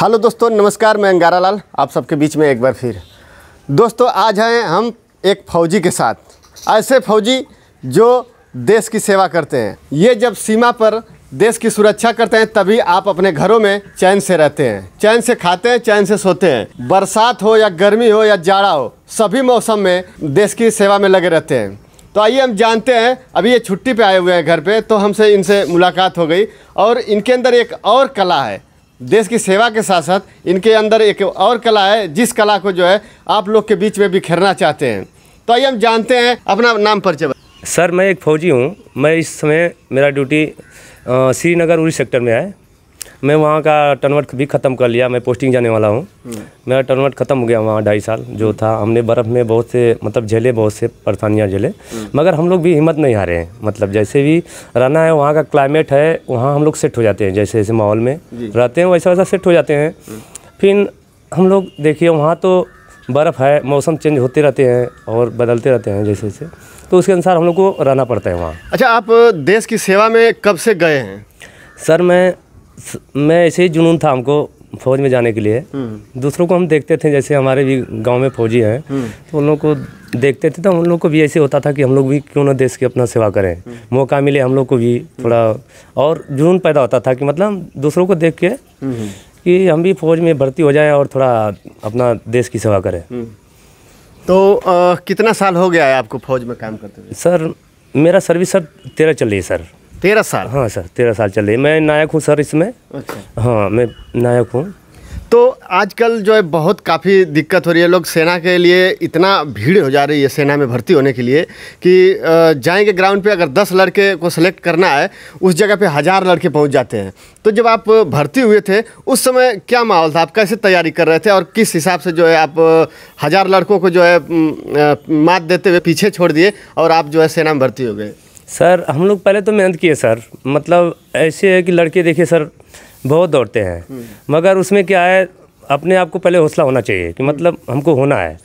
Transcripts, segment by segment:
Hello दोस्तों नमस्कार मैं अंगारा लाल आप सबके बीच में एक बार फिर दोस्तों आज हैं हम एक फौजी के साथ ऐसे फौजी जो देश की सेवा करते हैं ये जब सीमा पर देश की सुरक्षा करते हैं तभी आप अपने घरों में चैन से रहते हैं चैन से खाते हैं चैन से सोते हैं बरसात हो या गर्मी हो या जाड़ा हो सभी मौसम में देश की सेवा में लगे रहते हैं तो आइए हम जानते हैं अभी ये छुट्टी पे आए हुए हैं घर पे तो हमसे इनसे मुलाकात हो गई और इनके अंदर एक और कला है देश की सेवा के साथ साथ इनके अंदर एक और कला है जिस कला को जो है आप लोग के बीच में बिखेरना चाहते हैं तो आइए हम जानते हैं अपना नाम परिचय सर मैं एक फौजी हूँ मैं इस समय मेरा ड्यूटी श्रीनगर उड़ी सेक्टर में है मैं वहाँ का टर्नवर्ट भी ख़त्म कर लिया मैं पोस्टिंग जाने वाला हूँ हम्म। मेरा टर्नवर्ट ख़त्म हो गया वहाँ ढाई साल जो था हमने बर्फ़ में बहुत से मतलब झेले बहुत से परेशानियाँ झेले हम्म। मगर हम लोग भी हिम्मत नहीं हारे हैं मतलब जैसे भी रहना है वहाँ का क्लाइमेट है वहाँ हम लोग सेट हो जाते हैं जैसे जैसे माहौल में रहते हैं वैसा वैसा सेट हो जाते हैं हम्म। फिर हम लोग देखिए वहाँ तो बर्फ़ है मौसम चेंज होते रहते हैं और बदलते रहते हैं जैसे जैसे तो उसके अनुसार हम लोग को रहना पड़ता है वहाँ अच्छा आप देश की सेवा में कब से गए हैं सर मैं मैं ऐसे ही जुनून था हमको फौज में जाने के लिए हम्म। दूसरों को हम देखते थे जैसे हमारे भी गांव में फौजी हैं हम्म। तो उन लोगों को देखते थे तो उन लोग को भी ऐसे होता था कि हम लोग भी क्यों ना देश की अपना सेवा करें हम्म। मौका मिले हम लोग को भी थोड़ा और जुनून पैदा होता था कि मतलब दूसरों को देख के कि हम भी फौज में भर्ती हो जाएं और थोड़ा अपना देश की सेवा करें तो आ, कितना साल हो गया है आपको फौज में काम करते हुए सर मेरा सर्विस सर तेरह चल रही है सर तेरह साल हाँ सर तेरह साल चले मैं नायक हूँ सर इसमें अच्छा हाँ मैं नायक हूँ तो आजकल जो है बहुत काफ़ी दिक्कत हो रही है लोग सेना के लिए इतना भीड़ हो जा रही है सेना में भर्ती होने के लिए कि जाएंगे ग्राउंड पे अगर दस लड़के को सेलेक्ट करना है उस जगह पे हज़ार लड़के पहुंच जाते हैं तो जब आप भर्ती हुए थे उस समय क्या माहौल था आप कैसे तैयारी कर रहे थे और किस हिसाब से जो है आप हज़ार लड़कों को जो है मात देते हुए पीछे छोड़ दिए और आप जो है सेना में भर्ती हो गए सर हम लोग पहले तो मेहनत किए सर मतलब ऐसे है कि लड़के देखिए सर बहुत दौड़ते हैं हम्म। मगर उसमें क्या है अपने आप को पहले हौसला होना चाहिए कि मतलब हमको होना है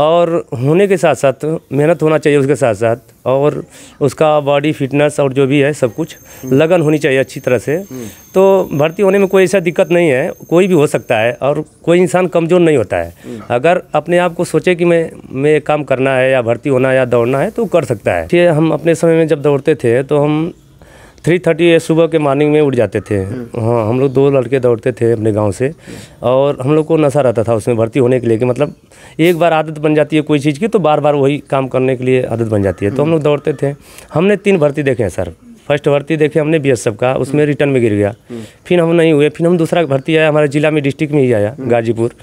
और होने के साथ साथ मेहनत होना चाहिए उसके साथ साथ और उसका बॉडी फिटनेस और जो भी है सब कुछ हम्म। लगन होनी चाहिए अच्छी तरह से हम्म। तो भर्ती होने में कोई ऐसा दिक्कत नहीं है कोई भी हो सकता है और कोई इंसान कमज़ोर नहीं होता है हम्म। अगर अपने आप को सोचे कि मैं मैं काम करना है या भर्ती होना है या दौड़ना है तो कर सकता है हम अपने समय में जब दौड़ते थे तो हम थ्री थर्टी सुबह के मॉर्निंग में उठ जाते थे हम्म। हाँ हम लोग दो लड़के दौड़ते थे अपने गांव से और हम लोग को नशा रहता था उसमें भर्ती होने के लिए कि मतलब एक बार आदत बन जाती है कोई चीज़ की तो बार बार वही काम करने के लिए आदत बन जाती है तो हम हम्म। लोग दौड़ते थे हमने तीन भर्ती देखे हैं सर फर्स्ट भर्ती देखे हमने बी एस का उसमें रिटर्न में गिर गया फिर हम नहीं हुए फिर हम दूसरा भर्ती आया हमारे जिला में डिस्ट्रिक्ट में ही आया गाजीपुर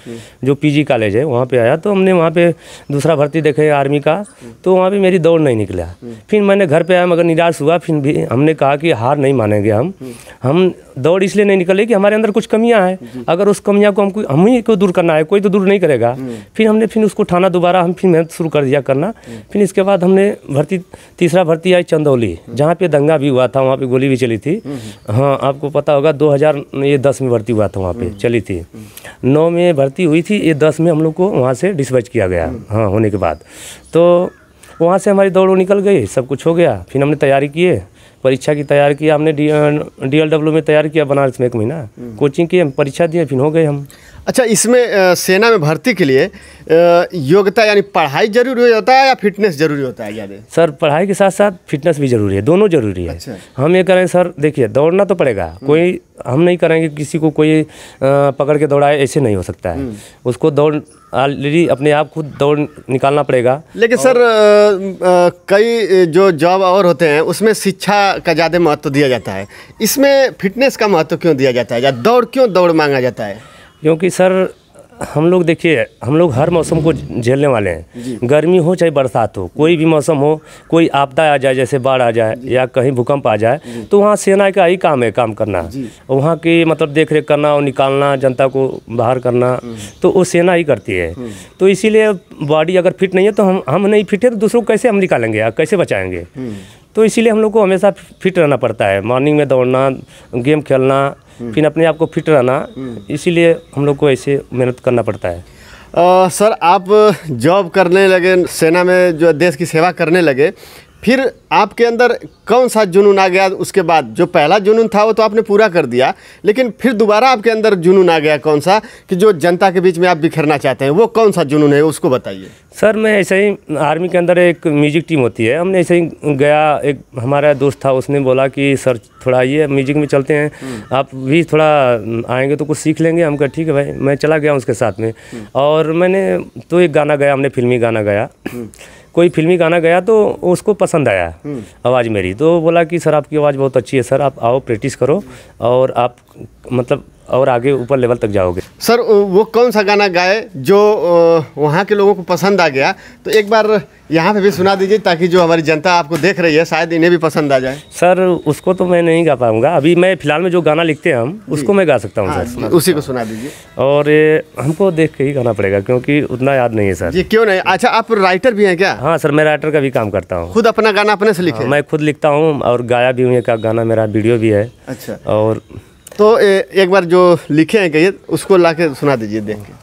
जो पीजी कॉलेज है वहाँ पे आया तो हमने वहाँ पे दूसरा भर्ती देखे आर्मी का तो वहाँ भी मेरी दौड़ नहीं निकला फिर मैंने घर पर आया मगर निराश हुआ फिर भी हमने कहा कि हार नहीं मानेंगे हम हम दौड़ इसलिए नहीं निकले कि हमारे अंदर कुछ कमियाँ हैं अगर उस कमियाँ को हमको हम ही को दूर करना है कोई तो दूर नहीं करेगा फिर हमने फिर उसको उठाना दोबारा हम फिर मेहनत शुरू कर दिया करना फिर इसके बाद हमने भर्ती तीसरा भर्ती आई चंदौली जहाँ पे दंगा भी हुआ था वहाँ पे गोली भी चली थी हम्म, हम्म। हाँ आपको पता होगा 2000 ये दस में भर्ती हुआ था वहाँ पे हम्म, चली थी नौ में भर्ती हुई थी ये दस में हम लोग को वहाँ से डिस्पैच किया गया हाँ होने के बाद तो वहाँ से हमारी दौड़ निकल गई सब कुछ हो गया फिर हमने तैयारी किए परीक्षा की तैयारी किया हमने डी एल डब्ल्यू में तैयारी किया बनारस में एक महीना कोचिंग की परीक्षा दिए फिर हो गए हम अच्छा इसमें सेना में भर्ती के लिए योग्यता यानी पढ़ाई जरूरी होता है या फिटनेस जरूरी होता है यानी सर पढ़ाई के साथ साथ फिटनेस भी जरूरी है दोनों जरूरी है अच्छा। हम ये करें सर देखिए दौड़ना तो पड़ेगा हम्म। कोई हम नहीं करेंगे किसी को कोई पकड़ के दौड़ाए ऐसे नहीं हो सकता है हम्म। उसको दौड़ ऑलरेडी अपने आप खुद दौड़ निकालना पड़ेगा लेकिन सर आ, आ, कई जो जॉब और होते हैं उसमें शिक्षा का ज़्यादा महत्व दिया जाता है इसमें फिटनेस का महत्व क्यों दिया जाता है या दौड़ क्यों दौड़ मांगा जाता है क्योंकि सर हम लोग देखिए हम लोग हर मौसम को झेलने वाले हैं गर्मी हो चाहे बरसात हो कोई भी मौसम हो कोई आपदा आ जाए जैसे बाढ़ आ जाए या कहीं भूकंप आ जाए तो वहाँ सेना का ही काम है काम करना वहाँ की मतलब देख रेख करना और निकालना जनता को बाहर करना हम्म। तो वो सेना ही करती है हम्म। तो इसीलिए बॉडी अगर फिट नहीं है तो हम हम नहीं फिट है तो दूसरों को कैसे हम निकालेंगे या कैसे बचाएंगे हम्म। तो इसीलिए हम लोग को हमेशा फिट रहना पड़ता है मॉर्निंग में दौड़ना गेम खेलना हम्म। फिर अपने आप को फिट रहना हम्म। इसीलिए हम लोग को ऐसे मेहनत करना पड़ता है आ, सर आप जॉब करने लगे सेना में जो देश की सेवा करने लगे फिर आपके अंदर कौन सा जुनून आ गया उसके बाद जो पहला जुनून था वो तो आपने पूरा कर दिया लेकिन फिर दोबारा आपके अंदर जुनून आ गया कौन सा कि जो जनता के बीच में आप बिखरना चाहते हैं वो कौन सा जुनून है उसको बताइए सर मैं ऐसे ही आर्मी के अंदर एक म्यूजिक टीम होती है हमने ऐसे ही गया एक हमारा दोस्त था उसने बोला कि सर थोड़ा ये म्यूजिक में चलते हैं हम्म। आप भी थोड़ा आएंगे तो कुछ सीख लेंगे हम कहा ठीक है भाई मैं चला गया उसके साथ में हम्म। और मैंने तो एक गाना गाया हमने फिल्मी गाना गाया हम्म। कोई फिल्मी गाना गया तो उसको पसंद आया हम्म। आवाज़ मेरी तो बोला कि सर आपकी आवाज़ बहुत अच्छी है सर आप आओ प्रैक्टिस करो और आप मतलब और आगे ऊपर लेवल तक जाओगे सर वो कौन सा गाना गाए जो वहाँ के लोगों को पसंद आ गया तो एक बार यहाँ पे भी सुना दीजिए ताकि जो हमारी जनता आपको देख रही है शायद इन्हें भी पसंद आ जाए सर उसको तो मैं नहीं गा पाऊँगा अभी मैं फिलहाल में जो गाना लिखते हैं हम उसको मैं गा सकता हूँ हाँ, सर उसी को सुना दीजिए और ये हमको देख के ही गाना पड़ेगा क्योंकि उतना याद नहीं है सर ये क्यों नहीं अच्छा आप राइटर भी हैं क्या हाँ सर मैं राइटर का भी काम करता हूँ खुद अपना गाना अपने से लिखे हाँ, मैं खुद लिखता हूँ और गाया भी हूँ एक गाना मेरा वीडियो भी है अच्छा और तो ए, एक बार जो लिखे हैं कहिए उसको ला सुना दीजिए देखें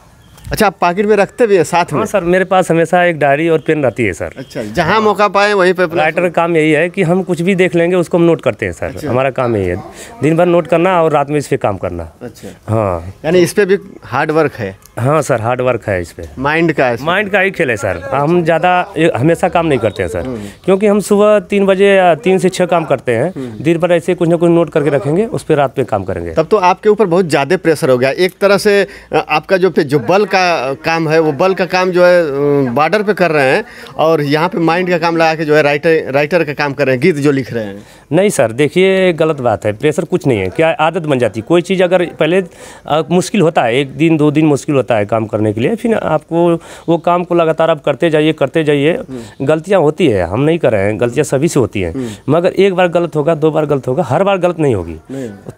अच्छा आप पॉकेट में रखते भी है साथ हाँ में हाँ सर मेरे पास हमेशा एक डायरी और पेन रहती है सर अच्छा जहाँ हाँ। मौका पाए वहीं पे राइटर का काम यही है कि हम कुछ भी देख लेंगे उसको हम नोट करते हैं सर अच्छा। हमारा काम यही है दिन भर नोट करना और रात में इस पर काम करना अच्छा हाँ यानी इस पर भी हार्ड वर्क है हाँ सर हार्ड वर्क है इस पर माइंड का है माइंड का ही खेल है सर हम ज़्यादा हमेशा काम नहीं करते हैं सर हम्म। क्योंकि हम सुबह तीन बजे या तीन से छः काम करते हैं हम्म। दिन भर ऐसे कुछ ना कुछ नोट करके रखेंगे उस पर रात में काम करेंगे तब तो आपके ऊपर बहुत ज़्यादा प्रेशर हो गया एक तरह से आपका जो जो बल्क का काम है वो बल का काम जो है बॉर्डर पे कर रहे हैं और यहाँ पे माइंड का काम लगा के जो है राइटर राइटर का काम कर रहे हैं गीत जो लिख रहे हैं नहीं सर देखिए गलत बात है प्रेशर कुछ नहीं है क्या आदत बन जाती है कोई चीज़ अगर पहले आ, मुश्किल होता है एक दिन दो दिन मुश्किल होता है काम करने के लिए फिर आपको वो काम को लगातार आप करते जाइए करते जाइए हम्म। गलतियाँ होती है हम नहीं कर रहे हैं गलतियाँ सभी से होती हैं हम्म। मगर एक बार गलत होगा दो बार गलत होगा हर बार गलत नहीं होगी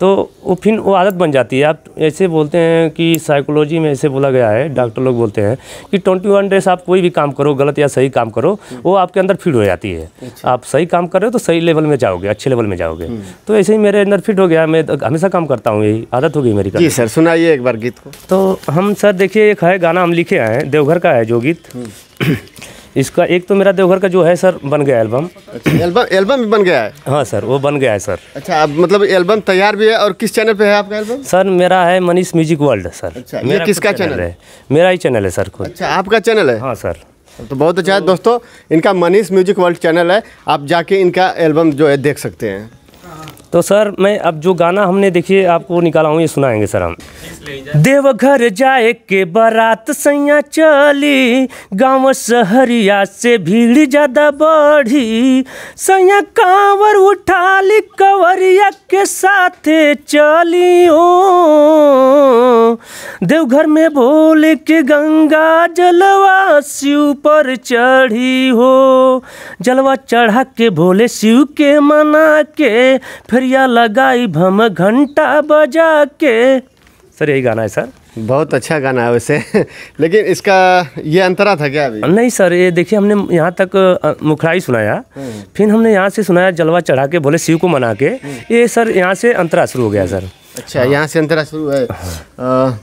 तो वो फिर वो आदत बन जाती है आप ऐसे बोलते हैं कि साइकोलॉजी में ऐसे बोला गया है है डॉक्टर लोग बोलते हैं कि ट्वेंटी वन डेज आप कोई भी काम करो गलत या सही काम करो वो आपके अंदर फिट हो जाती है अच्छा। आप सही काम कर रहे हो तो सही लेवल में जाओगे अच्छे लेवल में जाओगे हम्म। तो ऐसे ही मेरे अंदर फिट हो गया मैं हमेशा काम करता हूँ यही आदत हो गई मेरी जी सर सुनाइए एक बार गीत को तो हम सर देखिए एक है गाना हम लिखे आए हैं देवघर का है जो गीत हम्म। इसका एक तो मेरा देवघर का जो है सर बन गया एल्बम अच्छा, एल्बम एल्बम भी बन गया है हाँ सर वो बन गया है सर अच्छा अब मतलब एल्बम तैयार भी है और किस चैनल पे है आपका एल्बम सर मेरा है मनीष म्यूजिक वर्ल्ड सर अच्छा, मेरा किसका चैनल है मेरा ही चैनल है सर खुद अच्छा आपका चैनल है हाँ सर तो बहुत अच्छा है दोस्तों इनका मनीष म्यूजिक वर्ल्ड चैनल है आप जाके इनका एल्बम जो है देख सकते हैं तो सर मैं अब जो गाना हमने देखिए आपको निकाला हूँ ये सुनाएंगे सर हम देव घर जाए के बारात सैया चली गाँव शहरिया से भीड़ ज्यादा बढ़ी सैया कांवर उठा ली कंवरिया के साथ चली ओ देवघर में भोले के गंगा जलवा शिव पर चढ़ी हो जलवा चढ़ा के भोले शिव के मना के फिरिया लगाई भम घंटा बजा के सर यही गाना है सर बहुत अच्छा गाना है वैसे लेकिन इसका ये अंतरा था क्या अभी नहीं सर ये देखिए हमने यहाँ तक मुखराई सुनाया हम्म। फिर हमने यहाँ से सुनाया जलवा चढ़ा के भोले शिव को मना के हम्म। ये सर यहाँ से अंतरा शुरू हो गया सर अच्छा हाँ। यहाँ से अंतरा शुरू है हाँ।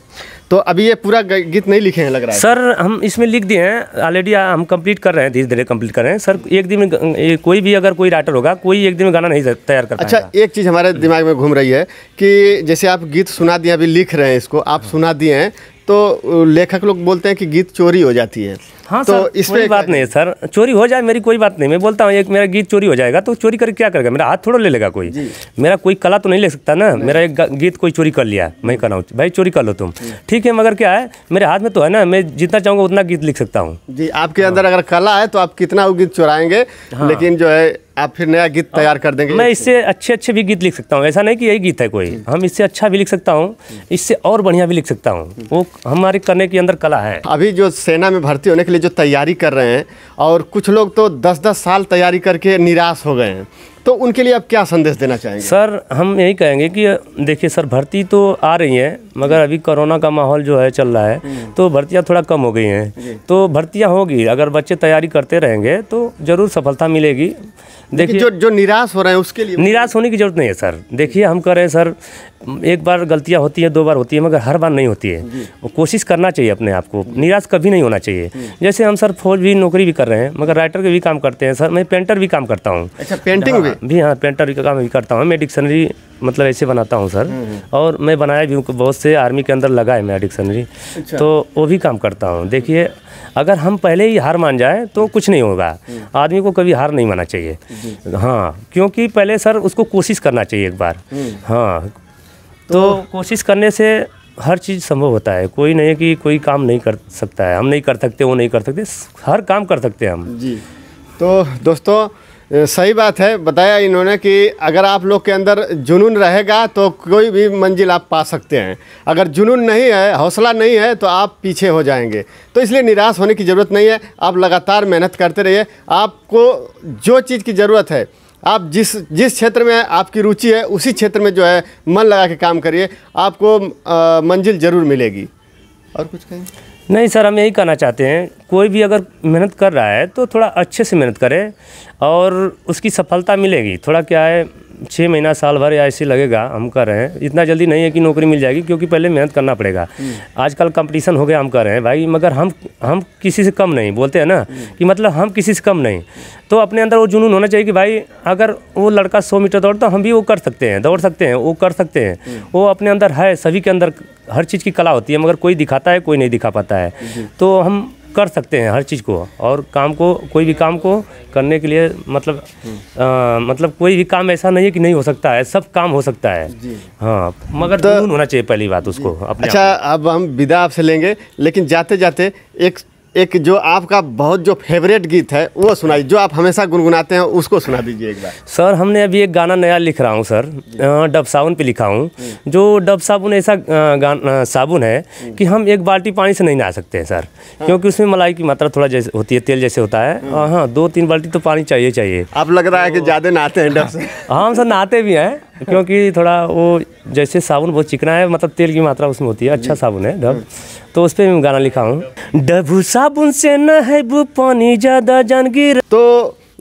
तो अभी ये पूरा गीत नहीं लिखे हैं लग रहा है सर हम इसमें लिख दिए हैं ऑलरेडी हम कंप्लीट कर रहे हैं धीरे धीरे कंप्लीट कर रहे हैं सर एक दिन में कोई भी अगर कोई राइटर होगा कोई एक दिन में गाना नहीं तैयार कर अच्छा एक चीज़ हमारे दिमाग में घूम रही है कि जैसे आप गीत सुना दिए अभी लिख रहे हैं इसको आप सुना दिए हैं तो लेखक लोग बोलते हैं कि गीत चोरी हो जाती है हाँ तो सर इस कोई बात नहीं है सर चोरी हो जाए मेरी कोई बात नहीं मैं बोलता हूँ एक मेरा गीत चोरी हो जाएगा तो चोरी करके क्या करेगा मेरा हाथ थोड़ा ले लेगा कोई मेरा कोई कला तो नहीं ले सकता ना मेरा एक गीत कोई चोरी कर लिया मैं कर रहा हूँ भाई चोरी कर लो तुम ठीक है मगर क्या है मेरे हाथ में तो है ना मैं जितना चाहूँगा उतना गीत लिख सकता हूँ जी आपके अंदर अगर कला है तो आप कितना वो गीत चुराएंगे हाँ। लेकिन जो है आप फिर नया गीत हाँ। तैयार कर देंगे मैं इससे अच्छे अच्छे भी गीत लिख सकता हूँ ऐसा नहीं कि यही गीत है कोई हम इससे अच्छा भी लिख सकता हूँ इससे और बढ़िया भी लिख सकता हूँ वो हमारे करने के अंदर कला है अभी जो सेना में भर्ती होने के लिए जो तैयारी कर रहे हैं और कुछ लोग तो दस दस साल तैयारी करके निराश हो गए हैं तो उनके लिए आप क्या संदेश देना चाहेंगे सर हम यही कहेंगे कि देखिए सर भर्ती तो आ रही है मगर अभी कोरोना का माहौल जो है चल रहा है तो भर्तियाँ थोड़ा कम हो गई हैं तो भर्तियाँ होगी अगर बच्चे तैयारी करते रहेंगे तो ज़रूर सफलता मिलेगी देखिए जो जो निराश हो रहे हैं उसके लिए निराश होने की जरूरत नहीं है सर देखिए हम कह रहे हैं सर एक बार गलतियां होती हैं दो बार होती है मगर हर बार नहीं होती है कोशिश करना चाहिए अपने आप को निराश कभी नहीं होना चाहिए जैसे हम सर फौज भी नौकरी भी कर रहे हैं मगर राइटर के भी काम करते हैं सर मैं पेंटर भी काम करता हूँ अच्छा पेंटिंग हाँ। भी भी हाँ पेंटर का काम भी करता हूँ मैं डिक्शनरी मतलब ऐसे बनाता हूँ सर हम्म, हम्म। और मैं बनाया भी हूँ बहुत से आर्मी के अंदर लगा है मैं डिक्शनरी अच्छा। तो वो भी काम करता हूँ देखिए अगर हम पहले ही हार मान जाए तो कुछ नहीं होगा हम्म। आदमी को कभी हार नहीं माना चाहिए हाँ क्योंकि पहले सर उसको कोशिश करना चाहिए एक बार हाँ तो, तो कोशिश करने से हर चीज़ संभव होता है कोई नहीं है कि कोई काम नहीं कर सकता है हम नहीं कर सकते वो नहीं कर सकते हर काम कर सकते हैं हम जी तो दोस्तों सही बात है बताया इन्होंने कि अगर आप लोग के अंदर जुनून रहेगा तो कोई भी मंजिल आप पा सकते हैं अगर जुनून नहीं है हौसला नहीं है तो आप पीछे हो जाएंगे तो इसलिए निराश होने की ज़रूरत नहीं है आप लगातार मेहनत करते रहिए आपको जो चीज़ की ज़रूरत है आप जिस जिस क्षेत्र में आपकी रुचि है उसी क्षेत्र में जो है मन लगा के काम करिए आपको मंजिल ज़रूर मिलेगी और कुछ कहें नहीं सर हम यही कहना चाहते हैं कोई भी अगर मेहनत कर रहा है तो थोड़ा अच्छे से मेहनत करे और उसकी सफलता मिलेगी थोड़ा क्या है छः महीना साल भर या ऐसे लगेगा हम कर रहे हैं इतना जल्दी नहीं है कि नौकरी मिल जाएगी क्योंकि पहले मेहनत करना पड़ेगा हम्म। आजकल कंपटीशन हो गया हम कर रहे हैं भाई मगर हम हम किसी से कम नहीं बोलते हैं ना हम्म। कि मतलब हम किसी से कम नहीं तो अपने अंदर वो जुनून होना चाहिए कि भाई अगर वो लड़का सौ मीटर दौड़ तो हम भी वो कर सकते हैं दौड़ सकते हैं वो कर सकते हैं हम्म। वो अपने अंदर है सभी के अंदर हर चीज़ की कला होती है मगर कोई दिखाता है कोई नहीं दिखा पाता है तो हम कर सकते हैं हर चीज़ को और काम को कोई भी काम को करने के लिए मतलब आ, मतलब कोई भी काम ऐसा नहीं है कि नहीं हो सकता है सब काम हो सकता है हाँ मगर तो, होना चाहिए पहली बात उसको अपने अच्छा अब हम विदा आपसे लेंगे लेकिन जाते जाते एक एक जो आपका बहुत जो फेवरेट गीत है वो सुनाई जो आप हमेशा गुनगुनाते हैं उसको सुना दीजिए एक बार सर हमने अभी एक गाना नया लिख रहा हूँ सर डब साबुन पे लिखा हूँ हम्म। जो डब साबुन ऐसा साबुन है हम्म। कि हम एक बाल्टी पानी से नहीं नहा सकते हैं सर हाँ। क्योंकि उसमें मलाई की मात्रा थोड़ा जैसे होती है तेल जैसे होता है हम्म। हाँ दो तीन बाल्टी तो पानी चाहिए चाहिए आप लग रहा है कि तो ज़्यादा नहाते हैं डब हाँ हम सर नहाते भी हैं क्योंकि थोड़ा वो जैसे साबुन बहुत चिकना है मतलब तेल की मात्रा उसमें होती है अच्छा साबुन है डब हाँ। तो उस पर भी गाना लिखा हूँ डबू साबुन से न है पानी ज़्यादा जानगीर तो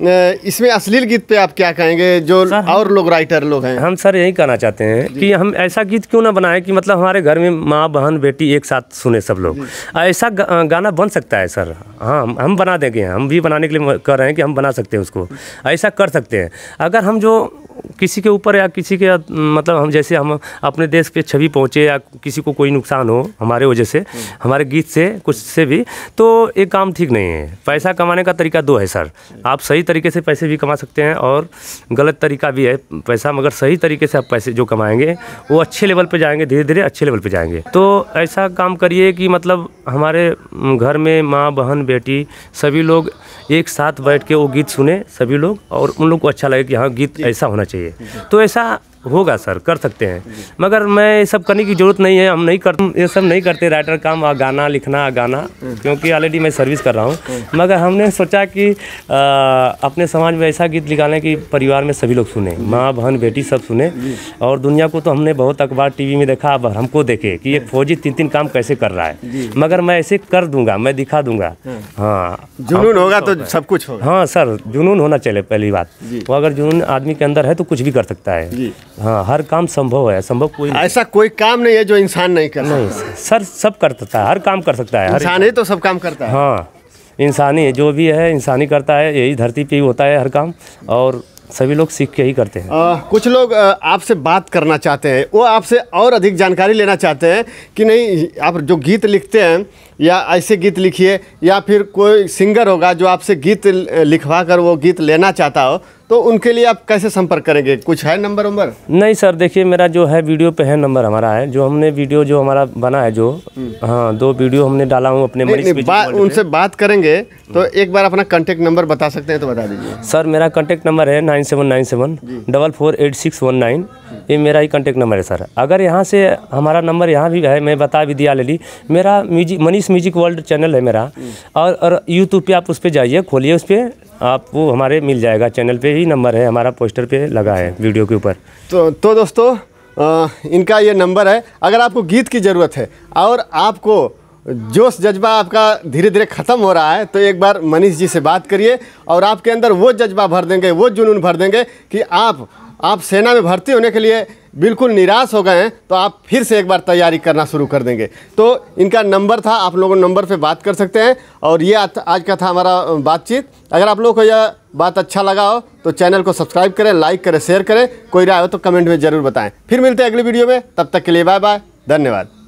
इसमें अश्लील गीत पे आप क्या कहेंगे जो और लोग राइटर लोग हैं हम सर यही कहना चाहते हैं कि हम ऐसा गीत क्यों ना बनाएं कि मतलब हमारे घर में माँ बहन बेटी एक साथ सुने सब लोग ऐसा गाना बन सकता है सर हाँ हम बना देंगे हम भी बनाने के लिए कह रहे हैं कि हम बना सकते हैं उसको ऐसा कर सकते हैं अगर हम जो किसी के ऊपर या किसी के मतलब हम जैसे हम अपने देश पे छवि पहुँचे या किसी को कोई नुकसान हो हमारे वजह से हम्म। हमारे गीत से कुछ से भी तो ये काम ठीक नहीं है पैसा कमाने का तरीका दो है सर आप सही तरीके से पैसे भी कमा सकते हैं और गलत तरीका भी है पैसा मगर सही तरीके से आप पैसे जो कमाएंगे वो अच्छे लेवल पर जाएंगे धीरे धीरे अच्छे लेवल पर जाएंगे तो ऐसा काम करिए कि मतलब हमारे घर में माँ बहन बेटी सभी लोग एक साथ बैठ के वो गीत सुने सभी लोग और उन लोग को अच्छा लगे कि हाँ गीत ऐसा होना चाहिए तो ऐसा होगा सर कर सकते हैं मगर मैं ये सब करने की ज़रूरत नहीं है हम नहीं कर ये सब नहीं करते राइटर काम आ गाना लिखना आ गाना क्योंकि ऑलरेडी मैं सर्विस कर रहा हूँ मगर हमने सोचा कि आ, अपने समाज में ऐसा गीत निकालें कि परिवार में सभी लोग सुने माँ बहन बेटी सब सुने और दुनिया को तो हमने बहुत अखबार टी में देखा अब हमको देखे कि ये फौजी तीन तीन काम कैसे कर रहा है मगर मैं ऐसे कर दूंगा मैं दिखा दूंगा हाँ, हाँ। जुनून होगा तो, तो सब कुछ हाँ सर जुनून होना चाहिए पहली बात वो अगर जुनून आदमी के अंदर है तो कुछ भी कर सकता है हाँ हर काम संभव है संभव कोई ऐसा कोई काम नहीं है जो इंसान नहीं कर नहीं सर सब कर सकता है हर काम कर सकता है इंसान ही तो सब काम करता है हाँ इंसानी जो भी है इंसानी करता है यही धरती पे ही होता है हर काम और सभी लोग सीख के ही करते हैं आ, कुछ लोग आपसे बात करना चाहते हैं वो आपसे और अधिक जानकारी लेना चाहते हैं कि नहीं आप जो गीत लिखते हैं या ऐसे गीत लिखिए या फिर कोई सिंगर होगा जो आपसे गीत लिखवा कर वो गीत लेना चाहता हो तो उनके लिए आप कैसे संपर्क करेंगे कुछ है नंबर उम्बर नहीं सर देखिए मेरा जो है वीडियो पे है नंबर हमारा है जो हमने वीडियो जो हमारा बना है जो हम्म। हाँ दो वीडियो हमने डाला हूँ अपने नहीं, नहीं, बा, उनसे बात करेंगे तो एक बार अपना कॉन्टेक्ट नंबर बता सकते हैं तो बता दीजिए सर मेरा कॉन्टेक्ट नंबर है nine seven nine seven double four eight six one nine ये मेरा ही कॉन्टेक्ट नंबर है सर अगर यहाँ से हमारा नंबर यहाँ भी है मैं बता भी दिया ले मेरा म्यूजिक मनीष आइरिस म्यूजिक वर्ल्ड चैनल है मेरा और और यूट्यूब पे आप उस पर जाइए खोलिए उस पर आपको हमारे मिल जाएगा चैनल पे ही नंबर है हमारा पोस्टर पे लगा है वीडियो के ऊपर तो तो दोस्तों आ, इनका ये नंबर है अगर आपको गीत की ज़रूरत है और आपको जोश जज्बा आपका धीरे धीरे ख़त्म हो रहा है तो एक बार मनीष जी से बात करिए और आपके अंदर वो जज्बा भर देंगे वो जुनून भर देंगे कि आप आप सेना में भर्ती होने के लिए बिल्कुल निराश हो गए हैं तो आप फिर से एक बार तैयारी करना शुरू कर देंगे तो इनका नंबर था आप लोगों नंबर पे बात कर सकते हैं और ये आज का था हमारा बातचीत अगर आप लोगों को यह बात अच्छा लगा हो तो चैनल को सब्सक्राइब करें लाइक करें शेयर करें कोई राय हो तो कमेंट में ज़रूर बताएँ फिर मिलते हैं अगली वीडियो में तब तक के लिए बाय बाय धन्यवाद